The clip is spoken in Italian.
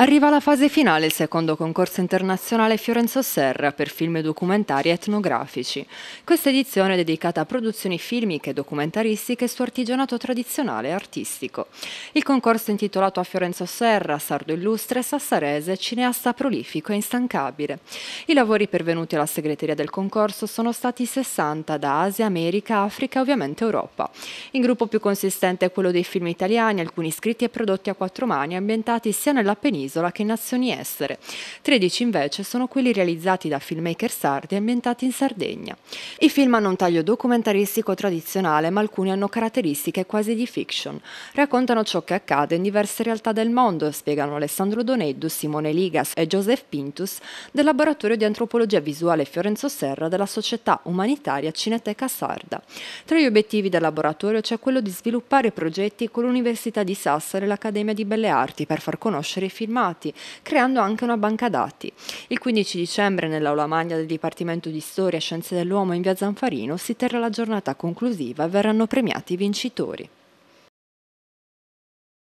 Arriva alla fase finale il secondo concorso internazionale Fiorenzo Serra per film e documentari etnografici. Questa edizione è dedicata a produzioni filmiche e documentaristiche su artigianato tradizionale e artistico. Il concorso è intitolato a Fiorenzo Serra, sardo illustre, sassarese, cineasta prolifico e instancabile. I lavori pervenuti alla segreteria del concorso sono stati 60 da Asia, America, Africa e ovviamente Europa. Il gruppo più consistente è quello dei film italiani, alcuni scritti e prodotti a quattro mani ambientati sia nella penisola dell'isola che azioni estere. 13 invece sono quelli realizzati da filmmaker sardi ambientati in Sardegna. I film hanno un taglio documentaristico tradizionale, ma alcuni hanno caratteristiche quasi di fiction. Raccontano ciò che accade in diverse realtà del mondo, spiegano Alessandro Doneddu, Simone Ligas e Joseph Pintus del laboratorio di antropologia visuale Fiorenzo Serra della società umanitaria Cineteca Sarda. Tra gli obiettivi del laboratorio c'è quello di sviluppare progetti con l'Università di Sassari e l'Accademia di Belle Arti per far conoscere i film armati, creando anche una banca dati. Il 15 dicembre nell'aula magna del Dipartimento di Storia e Scienze dell'Uomo in via Zanfarino si terrà la giornata conclusiva e verranno premiati i vincitori.